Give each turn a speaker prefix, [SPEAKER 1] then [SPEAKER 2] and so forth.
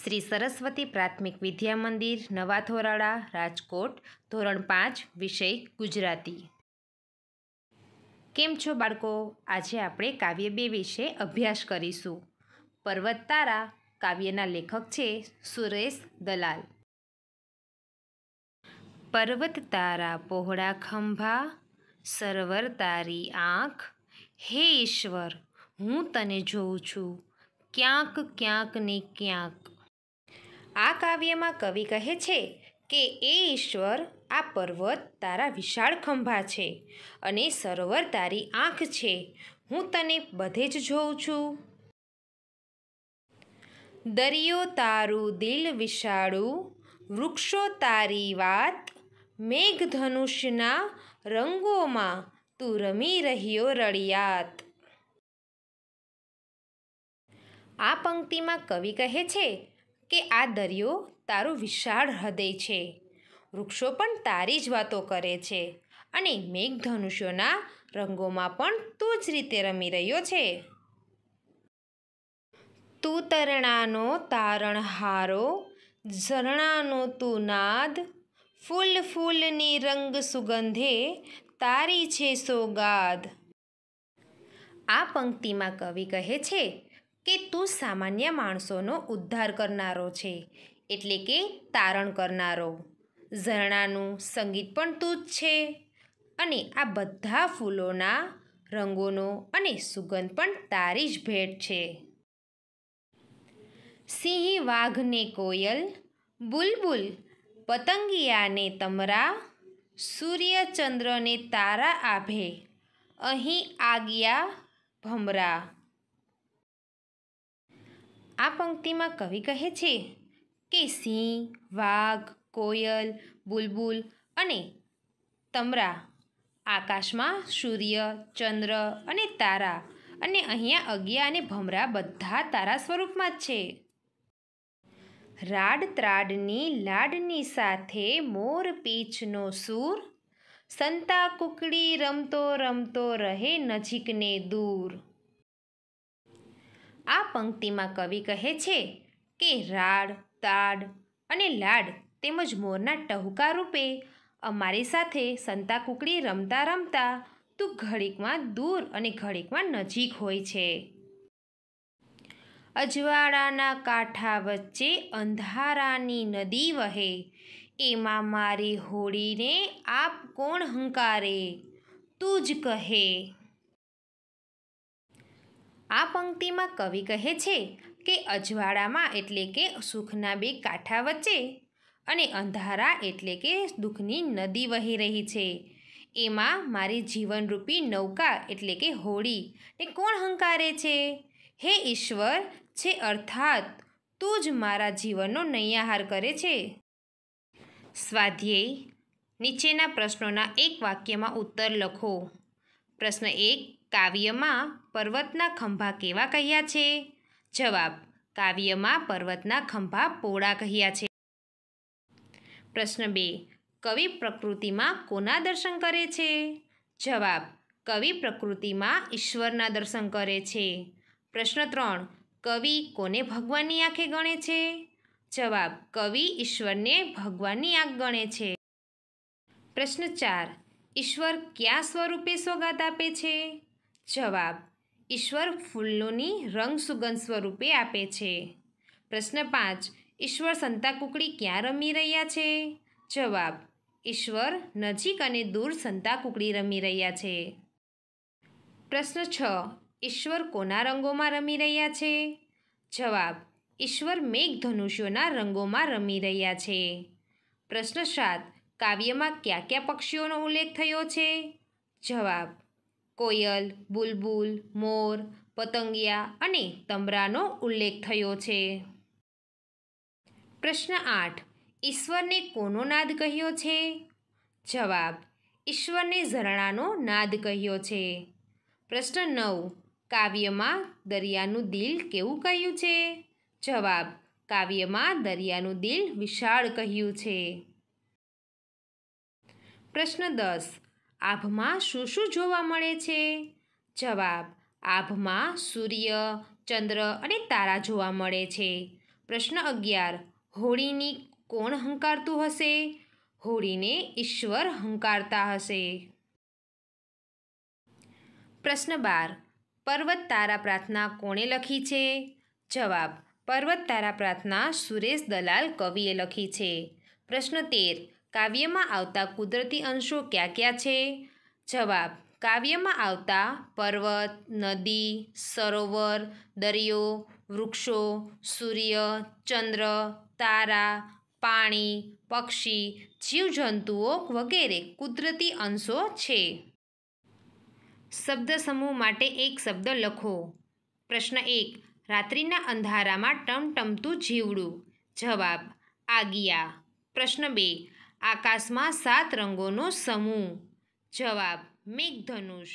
[SPEAKER 1] શ્રી સરસ્વતી પ્રાથમિક વિદ્યા મંદિર નવા થોરાળા રાજકોટ ધોરણ પાંચ વિષય ગુજરાતી કેમ છો બાળકો આજે આપણે કાવ્ય બે વિશે અભ્યાસ કરીશું પર્વત તારા કાવ્યના લેખક છે સુરેશ દલાલ પર્વત તારા પહોળા ખંભા સરવર તારી આંખ હે ઈશ્વર હું તને જોઉં છું ક્યાંક ક્યાંક ને ક્યાંક આ કાવ્યમાં કવિ કહે છે કે એ ઈશ્વર આ પર્વત તારા વિશાળ ખંભા છે અને સરોવર તારી આંખ છે હું તને બધે જ જોઉં છું દરિયો તારું દિલ વિશાળું વૃક્ષો તારી વાત મેઘધનુષના રંગોમાં તું રમી રહ્યો રળિયાત આ પંક્તિમાં કવિ કહે છે કે આ દરિયો તારું વિશાળ હૃદય છે વૃક્ષો પણ તારી જ વાતો કરે છે અને મેઘધનુષ્યોના રંગોમાં પણ તું જ રીતે રમી રહ્યો છે તું તરણાનો તારણહારો ઝરણાનો તું નાદ ફૂલ ફૂલની રંગ સુગંધે તારી છે સોગાદ આ પંક્તિમાં કવિ કહે છે કે તું સામાન્ય માણસોનો ઉદ્ધાર કરનારો છે એટલે કે તારણ કરનારો ઝરણાનું સંગીત પણ તું જ છે અને આ બધા ફૂલોના રંગોનો અને સુગંધ પણ તારી જ ભેટ છે સિંહ વાઘને કોયલ બુલબુલ પતંગિયાને તમરા સૂર્યચંદ્રને તારા આભે અહીં આગિયા ભમરા આ પંક્તિમાં કવિ કહે છે કે સિંહ વાઘ કોયલ બુલબુલ અને તમરા આકાશમાં સૂર્ય ચંદ્ર અને તારા અને અહીંયા અગિયા અને ભમરા બધા તારા સ્વરૂપમાં જ છે રાડ ત્રાડની લાડની સાથે મોર પીછનો સૂર સંતા કુકડી રમતો રમતો રહે નજીકને દૂર આ પંક્તિમાં કવિ કહે છે કે રાડ તાડ અને લાડ તેમજ મોરના ટહુકા રૂપે અમારી સાથે સંતા કુકડી રમતા રમતા તું ઘડીકમાં દૂર અને ઘડીકમાં નજીક હોય છે અજવાળાના કાંઠા વચ્ચે અંધારાની નદી વહે એમાં મારી હોળીને આપ કોણ હંકારે તું જ કહે આ પંક્તિમાં કવિ કહે છે કે અજવાળામાં એટલે કે સુખના બે કાંઠા વચ્ચે અને અંધારા એટલે કે દુઃખની નદી વહી રહી છે એમાં મારી જીવનરૂપી નૌકા એટલે કે હોળી ને કોણ હંકારે છે હે ઈશ્વર છે અર્થાત તું જ મારા જીવનનો નૈયાહાર કરે છે સ્વાધ્યાય નીચેના પ્રશ્નોના એક વાક્યમાં ઉત્તર લખો પ્રશ્ન એક કાવ્યમાં પર્વતના ખંભા કેવા કહ્યા છે જવાબ કાવ્યમાં પર્વતના ખંભા પોળા કહ્યા છે પ્રશ્ન બે કવિ પ્રકૃતિમાં કોના દર્શન કરે છે જવાબ કવિ પ્રકૃતિમાં ઈશ્વરના દર્શન કરે છે પ્રશ્ન ત્રણ કવિ કોને ભગવાનની આંખે ગણે છે જવાબ કવિ ઈશ્વરને ભગવાનની આંખ ગણે છે પ્રશ્ન ચાર ઈશ્વર ક્યાં સ્વરૂપે સોગાત આપે છે જવાબ ઈશ્વર ફૂલોની રંગ સુગંધ સ્વરૂપે આપે છે પ્રશ્ન પાંચ ઈશ્વર સંતાકુકડી ક્યાં રમી રહ્યા છે જવાબ ઈશ્વર નજીક અને દૂર સંતાકુકડી રમી રહ્યા છે પ્રશ્ન છ ઈશ્વર કોના રંગોમાં રમી રહ્યા છે જવાબ ઈશ્વર મેઘધનુષ્યોના રંગોમાં રમી રહ્યા છે પ્રશ્ન સાત કાવ્યમાં કયા કયા પક્ષીઓનો ઉલ્લેખ થયો છે જવાબ કોયલ બુલબુલ મોર પતંગિયા અને તમરાનો ઉલ્લેખ થયો છે પ્રશ્ન આઠ ઈશ્વરને કોનો નાદ કહ્યો છે જવાબ ઈશ્વરને ઝરણાનો નાદ કહ્યો છે પ્રશ્ન નવ કાવ્યમાં દરિયાનું દિલ કેવું કહ્યું છે જવાબ કાવ્યમાં દરિયાનું દિલ વિશાળ કહ્યું છે પ્રશ્ન દસ આભમાં શું શું જોવા મળે છે જવાબ આભમાં સૂર્ય ચંદ્ર અને તારા જોવા મળે છે પ્રશ્ન અગિયાર હોળીની કોણ હંકારતું હશે હોળીને ઈશ્વર હંકારતા હશે પ્રશ્ન બાર પર્વત તારા પ્રાર્થના કોણે લખી છે જવાબ પર્વત તારા પ્રાર્થના સુરેશ દલાલ કવિએ લખી છે પ્રશ્ન તેર કાવ્યમાં આવતા કુદરતી અંશો ક્યાં ક્યાં છે જવાબ કાવ્યમાં આવતા પર્વત નદી સરોવર દરિયો વૃક્ષો સૂર્ય ચંદ્ર તારા પાણી પક્ષી જીવજંતુઓ વગેરે કુદરતી અંશો છે શબ્દ સમૂહ માટે એક શબ્દ લખો પ્રશ્ન એક રાત્રિના અંધારામાં ટમટમતું જીવડું જવાબ આગિયા પ્રશ્ન બે આકાશમાં સાત રંગોનો સમૂહ જવાબ મેઘધનુષ